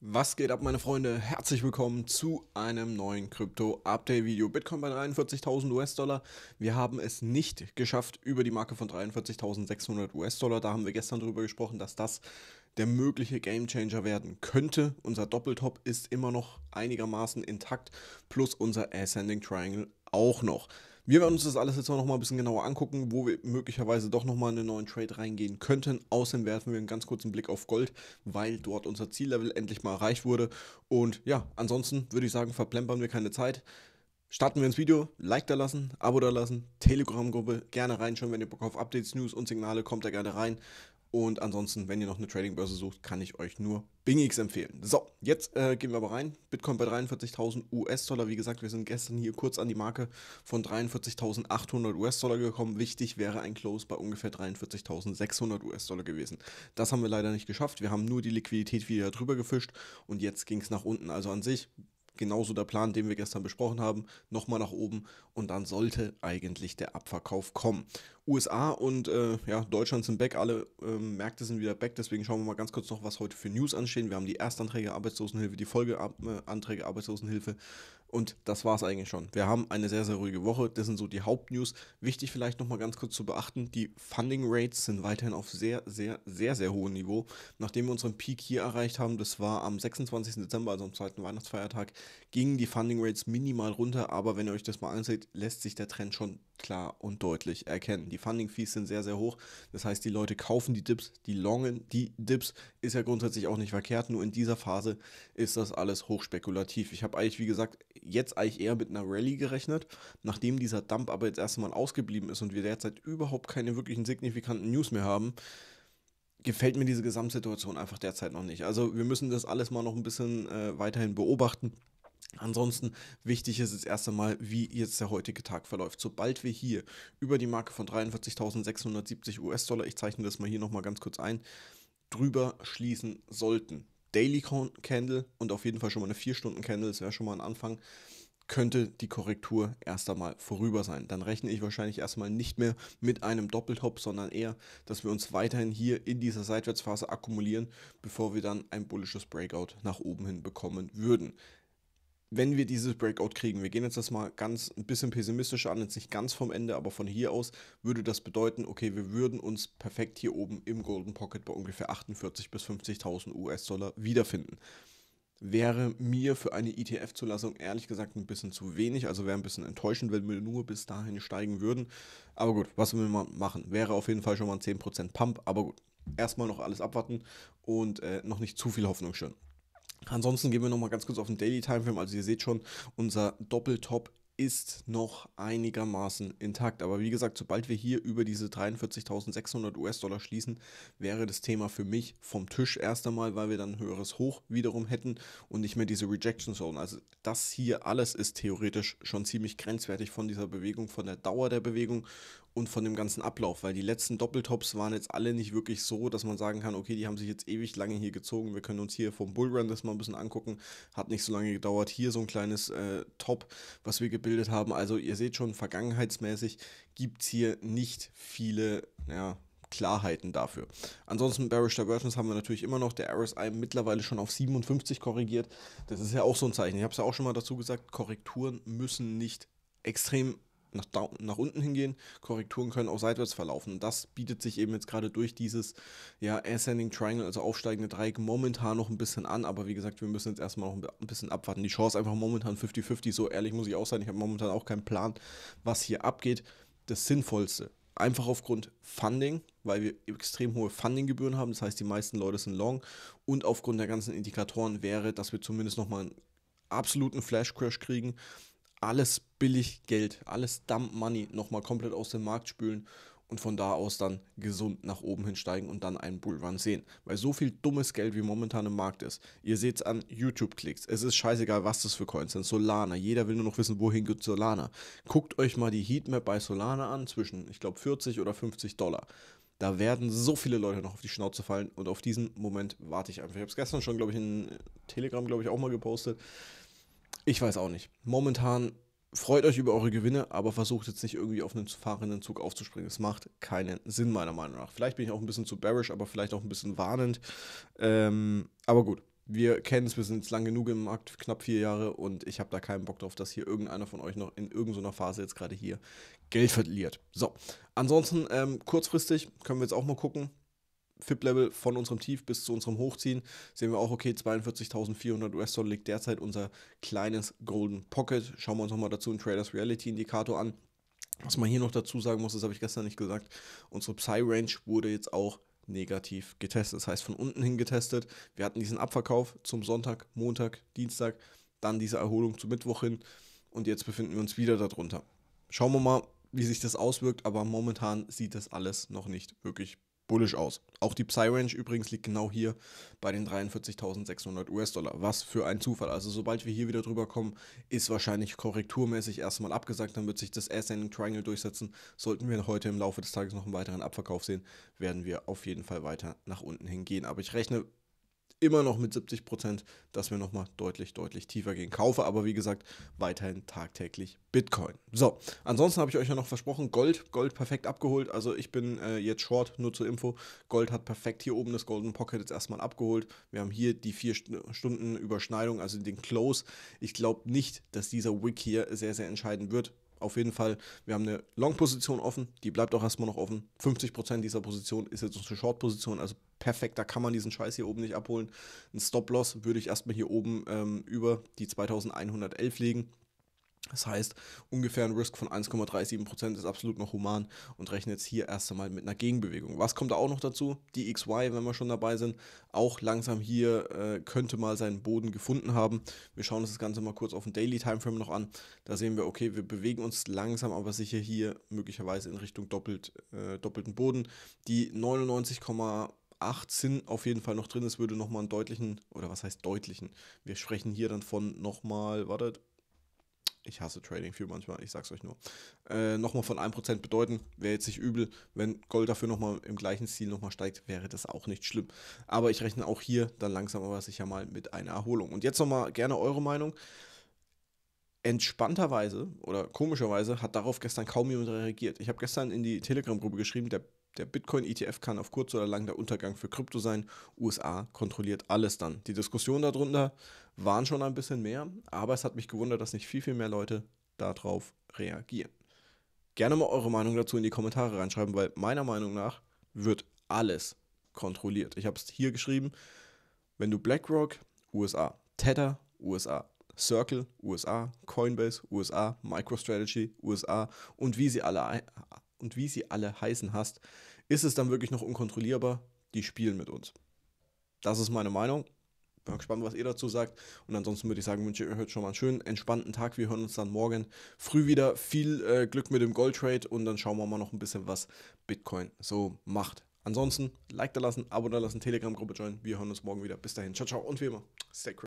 Was geht ab, meine Freunde? Herzlich willkommen zu einem neuen Krypto-Update-Video. Bitcoin bei 43.000 US-Dollar. Wir haben es nicht geschafft über die Marke von 43.600 US-Dollar. Da haben wir gestern darüber gesprochen, dass das der mögliche Gamechanger werden könnte. Unser Doppeltop ist immer noch einigermaßen intakt, plus unser Ascending Triangle auch noch. Wir werden uns das alles jetzt noch mal ein bisschen genauer angucken, wo wir möglicherweise doch noch mal in einen neuen Trade reingehen könnten. Außerdem werfen wir einen ganz kurzen Blick auf Gold, weil dort unser Ziellevel endlich mal erreicht wurde. Und ja, ansonsten würde ich sagen, verplempern wir keine Zeit. Starten wir ins Video, Like da lassen, Abo da lassen, Telegram-Gruppe gerne reinschauen, wenn ihr Bock auf Updates, News und Signale kommt da gerne rein. Und ansonsten, wenn ihr noch eine Trading-Börse sucht, kann ich euch nur BingX empfehlen. So, jetzt äh, gehen wir aber rein. Bitcoin bei 43.000 US-Dollar. Wie gesagt, wir sind gestern hier kurz an die Marke von 43.800 US-Dollar gekommen. Wichtig wäre ein Close bei ungefähr 43.600 US-Dollar gewesen. Das haben wir leider nicht geschafft. Wir haben nur die Liquidität wieder drüber gefischt und jetzt ging es nach unten. Also an sich genauso der Plan, den wir gestern besprochen haben, nochmal nach oben und dann sollte eigentlich der Abverkauf kommen. USA und äh, ja, Deutschland sind back, alle äh, Märkte sind wieder back, deswegen schauen wir mal ganz kurz noch, was heute für News anstehen. Wir haben die Erstanträge Arbeitslosenhilfe, die Folgeanträge Arbeitslosenhilfe, und das war es eigentlich schon. Wir haben eine sehr, sehr ruhige Woche. Das sind so die Hauptnews. Wichtig vielleicht nochmal ganz kurz zu beachten, die Funding Rates sind weiterhin auf sehr, sehr, sehr, sehr hohem Niveau. Nachdem wir unseren Peak hier erreicht haben, das war am 26. Dezember, also am zweiten Weihnachtsfeiertag, gingen die Funding Rates minimal runter. Aber wenn ihr euch das mal anseht, lässt sich der Trend schon klar und deutlich erkennen. Die Funding Fees sind sehr, sehr hoch. Das heißt, die Leute kaufen die Dips, die longen die Dips. Ist ja grundsätzlich auch nicht verkehrt. Nur in dieser Phase ist das alles hochspekulativ. Ich habe eigentlich, wie gesagt, jetzt eigentlich eher mit einer Rallye gerechnet, nachdem dieser Dump aber jetzt erstmal ausgeblieben ist und wir derzeit überhaupt keine wirklichen signifikanten News mehr haben, gefällt mir diese Gesamtsituation einfach derzeit noch nicht. Also wir müssen das alles mal noch ein bisschen äh, weiterhin beobachten. Ansonsten wichtig ist jetzt erst einmal, wie jetzt der heutige Tag verläuft. Sobald wir hier über die Marke von 43.670 US-Dollar, ich zeichne das mal hier nochmal ganz kurz ein, drüber schließen sollten, Daily Candle und auf jeden Fall schon mal eine 4-Stunden-Candle, das wäre schon mal ein Anfang, könnte die Korrektur erst einmal vorüber sein. Dann rechne ich wahrscheinlich erstmal nicht mehr mit einem Doppeltop, sondern eher, dass wir uns weiterhin hier in dieser Seitwärtsphase akkumulieren, bevor wir dann ein bullisches Breakout nach oben hin bekommen würden wenn wir dieses Breakout kriegen, wir gehen jetzt das mal ganz ein bisschen pessimistisch an, jetzt nicht ganz vom Ende, aber von hier aus würde das bedeuten, okay, wir würden uns perfekt hier oben im Golden Pocket bei ungefähr 48.000 bis 50.000 US-Dollar wiederfinden. Wäre mir für eine ETF-Zulassung ehrlich gesagt ein bisschen zu wenig, also wäre ein bisschen enttäuschend, wenn wir nur bis dahin steigen würden. Aber gut, was wir mal machen? Wäre auf jeden Fall schon mal ein 10% Pump, aber gut, erstmal noch alles abwarten und äh, noch nicht zu viel Hoffnung schön. Ansonsten gehen wir nochmal ganz kurz auf den Daily Timeframe. Also ihr seht schon, unser Doppeltop ist noch einigermaßen intakt. Aber wie gesagt, sobald wir hier über diese 43.600 US-Dollar schließen, wäre das Thema für mich vom Tisch erst einmal, weil wir dann ein höheres Hoch wiederum hätten und nicht mehr diese Rejection Zone. Also das hier alles ist theoretisch schon ziemlich grenzwertig von dieser Bewegung, von der Dauer der Bewegung und von dem ganzen Ablauf, weil die letzten Doppeltops waren jetzt alle nicht wirklich so, dass man sagen kann, okay, die haben sich jetzt ewig lange hier gezogen, wir können uns hier vom Bullrun das mal ein bisschen angucken, hat nicht so lange gedauert, hier so ein kleines äh, Top, was wir gebildet gebildet haben. Also ihr seht schon, vergangenheitsmäßig gibt es hier nicht viele ja, Klarheiten dafür. Ansonsten Bearish Diversions haben wir natürlich immer noch, der RSI mittlerweile schon auf 57 korrigiert. Das ist ja auch so ein Zeichen. Ich habe es ja auch schon mal dazu gesagt, Korrekturen müssen nicht extrem nach, down, nach unten hingehen. Korrekturen können auch seitwärts verlaufen. das bietet sich eben jetzt gerade durch dieses ja, Ascending Triangle, also aufsteigende Dreieck, momentan noch ein bisschen an. Aber wie gesagt, wir müssen jetzt erstmal noch ein bisschen abwarten. Die Chance einfach momentan 50-50. So ehrlich muss ich auch sein. Ich habe momentan auch keinen Plan, was hier abgeht. Das Sinnvollste. Einfach aufgrund Funding, weil wir extrem hohe Fundinggebühren haben. Das heißt, die meisten Leute sind long. Und aufgrund der ganzen Indikatoren wäre, dass wir zumindest nochmal einen absoluten Flash Crash kriegen alles billig Geld, alles Dump Money nochmal komplett aus dem Markt spülen und von da aus dann gesund nach oben hinsteigen und dann einen Bullrun sehen. Weil so viel dummes Geld wie momentan im Markt ist. Ihr seht es an YouTube-Klicks. Es ist scheißegal, was das für Coins sind. Solana. Jeder will nur noch wissen, wohin geht Solana. Guckt euch mal die Heatmap bei Solana an zwischen, ich glaube, 40 oder 50 Dollar. Da werden so viele Leute noch auf die Schnauze fallen und auf diesen Moment warte ich einfach. Ich habe es gestern schon, glaube ich, in Telegram, glaube ich, auch mal gepostet. Ich weiß auch nicht. Momentan freut euch über eure Gewinne, aber versucht jetzt nicht irgendwie auf einen fahrenden Zug aufzuspringen. Es macht keinen Sinn, meiner Meinung nach. Vielleicht bin ich auch ein bisschen zu bearish, aber vielleicht auch ein bisschen warnend. Ähm, aber gut, wir kennen es, wir sind jetzt lang genug im Markt, knapp vier Jahre und ich habe da keinen Bock drauf, dass hier irgendeiner von euch noch in irgendeiner Phase jetzt gerade hier Geld verliert. So, ansonsten ähm, kurzfristig können wir jetzt auch mal gucken. FIP-Level von unserem Tief bis zu unserem Hochziehen, sehen wir auch, okay, 42.400 US-Dollar liegt derzeit unser kleines Golden Pocket. Schauen wir uns nochmal dazu einen Traders Reality Indikator an. Was man hier noch dazu sagen muss, das habe ich gestern nicht gesagt, unsere Psy-Range wurde jetzt auch negativ getestet. Das heißt, von unten hin getestet. Wir hatten diesen Abverkauf zum Sonntag, Montag, Dienstag, dann diese Erholung zum Mittwoch hin und jetzt befinden wir uns wieder darunter. Schauen wir mal, wie sich das auswirkt, aber momentan sieht das alles noch nicht wirklich bullisch aus. Auch die Psy-Range übrigens liegt genau hier bei den 43.600 US-Dollar. Was für ein Zufall. Also sobald wir hier wieder drüber kommen, ist wahrscheinlich korrekturmäßig erstmal abgesagt. Dann wird sich das Ascending Triangle durchsetzen. Sollten wir heute im Laufe des Tages noch einen weiteren Abverkauf sehen, werden wir auf jeden Fall weiter nach unten hingehen. Aber ich rechne immer noch mit 70 Prozent, dass wir nochmal deutlich, deutlich tiefer gehen. Kaufe aber, wie gesagt, weiterhin tagtäglich Bitcoin. So, ansonsten habe ich euch ja noch versprochen, Gold, Gold perfekt abgeholt. Also ich bin äh, jetzt short, nur zur Info. Gold hat perfekt hier oben das Golden Pocket jetzt erstmal abgeholt. Wir haben hier die vier Stunden Überschneidung, also den Close. Ich glaube nicht, dass dieser Wick hier sehr, sehr entscheidend wird auf jeden Fall, wir haben eine Long-Position offen, die bleibt auch erstmal noch offen. 50% dieser Position ist jetzt unsere Short-Position, also perfekt, da kann man diesen Scheiß hier oben nicht abholen. Ein Stop-Loss würde ich erstmal hier oben ähm, über die 2111 legen. Das heißt, ungefähr ein Risk von 1,37% ist absolut noch human und rechnet jetzt hier erst einmal mit einer Gegenbewegung. Was kommt da auch noch dazu? Die XY, wenn wir schon dabei sind, auch langsam hier äh, könnte mal seinen Boden gefunden haben. Wir schauen uns das Ganze mal kurz auf den Daily Timeframe noch an. Da sehen wir, okay, wir bewegen uns langsam, aber sicher hier möglicherweise in Richtung doppelt, äh, doppelten Boden. Die 99, 18 auf jeden Fall noch drin ist, würde nochmal einen deutlichen, oder was heißt deutlichen? Wir sprechen hier dann von nochmal, wartet, ich hasse Trading viel manchmal, ich sag's euch nur, äh, nochmal von 1% bedeuten, wäre jetzt nicht übel. Wenn Gold dafür nochmal im gleichen Stil nochmal steigt, wäre das auch nicht schlimm. Aber ich rechne auch hier dann langsam aber sicher mal mit einer Erholung. Und jetzt nochmal gerne eure Meinung. Entspannterweise oder komischerweise hat darauf gestern kaum jemand reagiert. Ich habe gestern in die Telegram-Gruppe geschrieben, der der Bitcoin-ETF kann auf kurz oder lang der Untergang für Krypto sein. USA kontrolliert alles dann. Die Diskussionen darunter waren schon ein bisschen mehr, aber es hat mich gewundert, dass nicht viel, viel mehr Leute darauf reagieren. Gerne mal eure Meinung dazu in die Kommentare reinschreiben, weil meiner Meinung nach wird alles kontrolliert. Ich habe es hier geschrieben, wenn du BlackRock, USA, Tether, USA, Circle, USA, Coinbase, USA, MicroStrategy, USA und wie sie alle und wie sie alle heißen hast, ist es dann wirklich noch unkontrollierbar. Die spielen mit uns. Das ist meine Meinung. Bin gespannt, was ihr dazu sagt. Und ansonsten würde ich sagen, wünsche ich euch heute schon mal einen schönen, entspannten Tag. Wir hören uns dann morgen früh wieder. Viel äh, Glück mit dem Gold Trade und dann schauen wir mal noch ein bisschen, was Bitcoin so macht. Ansonsten, Like da lassen, Abo da lassen, Telegram-Gruppe joinen. Wir hören uns morgen wieder. Bis dahin. Ciao, ciao und wie immer, stay crazy.